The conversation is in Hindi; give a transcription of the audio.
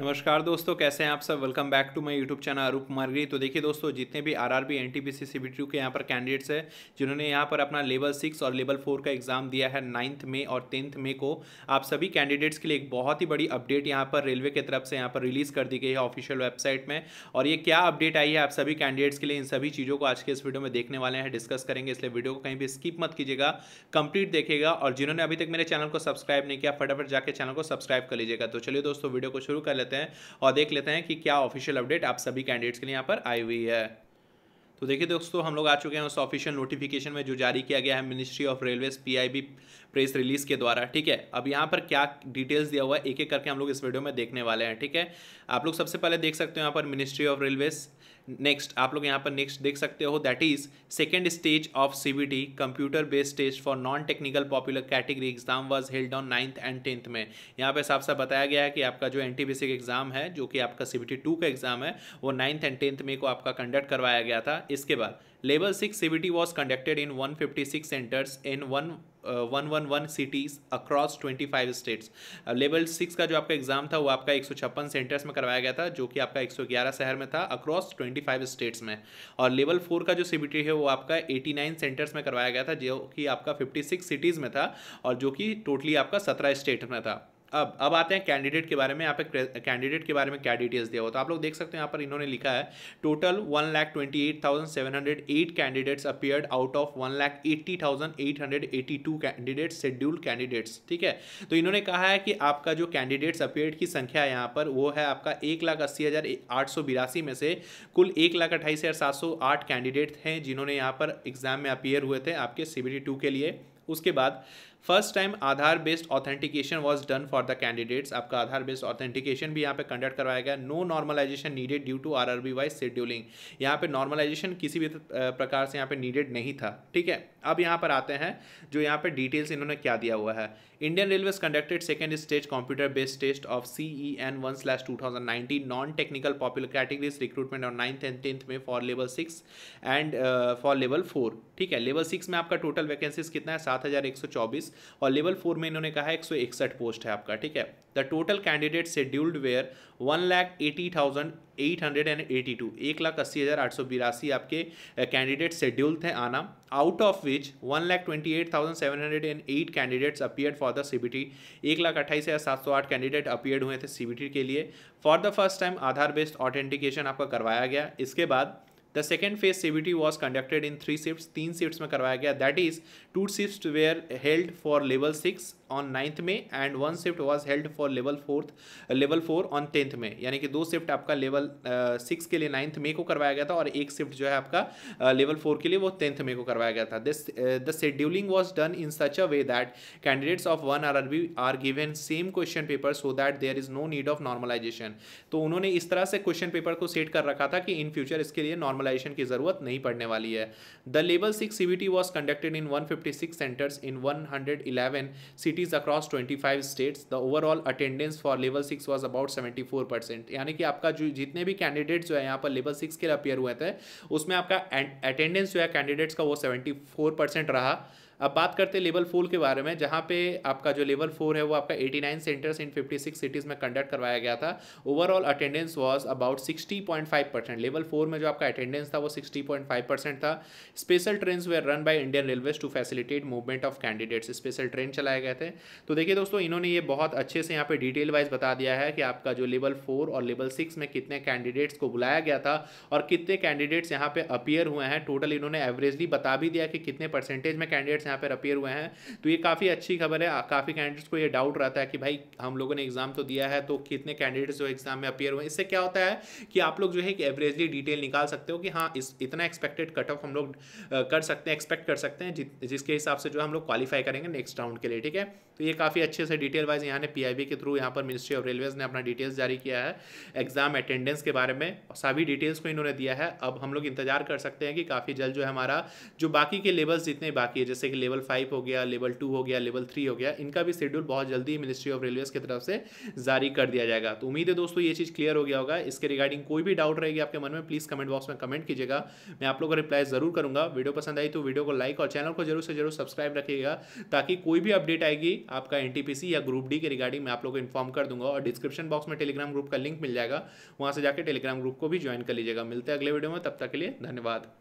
नमस्कार दोस्तों कैसे हैं आप सब welcome back to my YouTube channel Arup Margari तो देखिए दोस्तों जितने भी आरआरबी एनटीपीसी सीबीटीयू के यहाँ पर कैंडिडेट्स हैं जिन्होंने यहाँ पर अपना लेवल सिक्स और लेवल फोर का एग्जाम दिया है नाइन्थ मे और टेंथ मे को आप सभी कैंडिडेट्स के लिए एक बहुत ही बड़ी अपडेट यहाँ पर रेलवे की तरफ से यहाँ पर रिलीज़ कर दी गई है ऑफिशियल वेबसाइट में और ये क्या अपडेट आई है आप सभी कैंडिडेट्स के लिए इन सभी चीज़ों को आज के इस वीडियो में देखने वाले हैं डिस्कस करेंगे इसलिए वीडियो को कहीं भी स्किप मत कीजिएगा कंप्लीट देखेगा और जिन्होंने अभी तक मेरे चैनल को सब्सक्राइब नहीं किया फटाफट जाकर चैनल को सब्सक्राइब कर लीजिएगा तो चलिए दोस्तों वीडियो को शुरू कर लेते हैं और देख लेते हैं कि क्या ऑफिशियल अपडेट आप सभी कैंडिडेट्स के लिए यहाँ पर आई हुई है तो देखिए दोस्तों हम लोग आ चुके हैं उस ऑफिशियल नोटिफिकेशन में जो जारी किया गया है ministry of railway PIB press release के द्वारा ठीक है अब यहाँ पर क्या डिटेल्स दिया हुआ है एक एक करके हम लोग इस वीडियो में देखने वाले हैं ठीक है आप लोग सबसे पहले देख सकते हो यहाँ पर मिनिस्ट्री ऑफ रेलवेज नेक्स्ट आप लोग यहाँ पर नेक्स्ट देख सकते हो that is second stage of C B T computer based test for non technical popular category exam was held on ninth and tenth में यहाँ पे साफ साफ बताया गया है कि आपका जो एन टी एग्जाम है जो कि आपका सी बी टी टू का एग्जाम है वो नाइन्थ एंड टेंथ में को आपका कंडक्ट करवाया गया था इसके बाद level six C B T was conducted in one fifty six centres in one one one one cities across twenty five states level six का जो आपका एग्जाम था वो आपका एक सौ छप्पन सेंटर्स में करवाया गया था जो कि आपका एक सौ ग्यारह शहर में था अक्रॉस ट्वेंटी फाइव स्टेट्स में और लेवल फोर का जो सी है वो आपका एटी नाइन सेंटर्स में करवाया गया था जो कि आपका फिफ्टी सिक्स सिटीज़ में था और जो कि टोटली आपका सत्रह स्टेट में था अब अब आते हैं कैंडिडेट के बारे में यहाँ पे कैंडिडेट के बारे में क्या डिटेल्स दिया हुआ तो आप लोग देख सकते हैं यहाँ पर इन्होंने लिखा है total one lakh twenty eight thousand seven hundred eight candidates appeared out of one lakh eighty thousand eight hundred eighty two candidates scheduled candidates ठीक है तो इन्होंने कहा है कि आपका जो कैंडिडेट्स अपियर्ड की संख्या है यहाँ पर वो है आपका एक लाख अस्सी हज़ार आठ सौ बिरासी में से कुल एक लाख अट्ठाईस हज़ार सात सौ आठ कैंडिडेट हैं जिन्होंने यहाँ पर एग्जाम में अपियर हुए थे आपके सी बी टी टू के लिए उसके बाद first time Aadhaar based authentication was done for the candidates आपका आधार बेस्ड ऑथेंटिकेशन भी यहाँ पे कंडक्ट करवाया गया no normalisation needed due to R R B wise scheduling यहाँ पे नॉर्मलाइजेशन किसी भी प्रकार से यहाँ पे नीडेड नहीं था ठीक है अब यहाँ पर आते हैं जो यहाँ पे डिटेल्स इन्होंने क्या दिया हुआ है Indian railways conducted second stage computer based test of C E N one slash two thousand nineteen non technical popular categories recruitment और नाइन्थ एंड टेंथ में for level six and for level four ठीक है लेवल सिक्स में आपका टोटल वैकेंसीज कितना है सात हज़ार एक सौ चौबीस और लेवल फोर में इन्होंने कहा एक सौ इकसठ पोस्ट है आपका ठीक है the total candidate scheduled were one lakh eighty thousand eight hundred and eighty two एक लाख अस्सी हज़ार आठ सौ बिरासी आपके कैंडिडेट शेड्यूल्ड थे आना out of which one lakh twenty eight thousand seven hundred and eight candidates appear for the CBT एक लाख अट्ठाईस हज़ार सात सौ आठ कैंडिडेट अपियर हुए थे सीबीटी के लिए for the first time Aadhaar based authentication आपका करवाया गया इसके बाद the second phase CBT was conducted in three shift तीन शिफ्ट में करवाया गया that is two shift were held for level six on ninth में and one shift was held for level fourth level four on tenth में यानी कि दो शिफ्ट आपका लेवल सिक्स uh, के लिए नाइन्थ मे को करवाया गया था और एक शिफ्ट जो है आपका लेवल uh, फोर के लिए वो टेंथ मे को करवाया गया था this the scheduling was done in such a way that candidates of one R R R given same question paper so that there is no need of normalisation तो उन्होंने इस तरह से क्वेश्चन पेपर को सेट कर रखा था कि इन फ्यूचर इसके लिए नॉर्मल फॉर्मुलाइजेशन की ज़रूरत नहीं पड़ने वाली है the level six C B T was conducted in one fifty six centres in one hundred eleven cities across twenty five states the overall attendance for level six was about seventy four percent यानी कि आपका जो जितने भी कैंडिडेट जो है यहाँ पर लेवल सिक्स के लिए अपियर हुए थे उसमें आपका अटेंडेंस जो है कैंडिडेट्स का वो सेवेंटी फोर परसेंट रहा अब बात करते हैं लेवल फोर के बारे में जहाँ पे आपका जो लेवल फोर है वो आपका 89 सेंटर्स इन 56 सिटीज़ में कंडक्ट करवाया गया था overall attendance was about 60.5 percent level four में जो आपका अटेंडेंस था वो 60.5 परसेंट था special train were run by Indian railways to facilitate movement of candidates special train चलाए गए थे तो देखिए दोस्तों इन्होंने ये बहुत अच्छे से यहाँ पर डिटेल वाइज बता दिया है कि आपका जो लेवल फोर और लेवल सिक्स में कितने कैंडिडेट्स को बुलाया गया था और कितने कैंडिडेट्स यहाँ पे अपियर हुए हैं टोटल इन्होंने एवरेजली बता भी दिया कि कितने परसेंटेज में कैंडिडेट्स कैंडिडेट्स यहाँ पर अपेयर हुए हैं तो ये काफ़ी अच्छी खबर है काफ़ी कैंडिडेट्स को ये डाउट रहता है कि भाई हम लोगों ने एग्ज़ाम तो दिया है तो कितने कैंडिडेट्स जो एग्ज़ाम में अपेयर हुए हैं इससे क्या होता है कि आप लोग जो है कि एवरेजली डिटेल निकाल सकते हो कि हाँ इस इतना एक्सपेक्टेड कट ऑफ हम लोग कर सकते हैं एक्सपेक्ट कर सकते हैं जि, जिसके हिसाब से जो हम लोग क्वालिफाई करेंगे नेक्स्ट राउंड के लिए ठीक है तो ये काफ़ी अच्छे से डिटेल वाइज यहाँ ने पीआईबी के थ्रू यहाँ पर मिनिस्ट्री ऑफ रेलवेज़ ने अपना डिटेल्स जारी किया है एग्ज़ाम अटेंडेंस के बारे में सभी डिटेल्स को इन्होंने दिया है अब हम लोग इंतजार कर सकते हैं कि काफ़ी जल्द जो है हमारा जो बाकी के लेवल्स जितने बाकी है जैसे कि लेवल फाइव हो गया लेवल टू हो गया लेवल थ्री हो गया इनका भी शेड्यूल बहुत जल्दी मिनिस्ट्री ऑफ रेलवेज की तरफ से जारी कर दिया जाएगा तो उम्मीद है दोस्तों ये चीज़ क्लियर हो गया होगा इसके रिगार्डिंग कोई भी डाउट रहेगी आपके मन में प्लीज़ कमेंट बॉक्स में कमेंट कीजिएगा मैं आप लोगों को रिप्लाई ज़रूर करूंगा वीडियो पसंद आई तो वीडियो को लाइक और चैनल को जरूर से जरूर सब्सक्राइब रखिएगा ताकि कोई भी अपडेट आएगी आपका एन या ग्रुप डी के रिगार्डिंग मैं आप लोग को इन्फॉर्म कर दूंगा और डिस्क्रिप्शन बॉक्स में टेलीग्राम ग्रुप का लिंक मिल जाएगा वहाँ से जाकर टेलीग्राम ग्रुप को भी ज्वाइन कर लीजिएगा मिलते हैं अगले वीडियो में तब तक के लिए धन्यवाद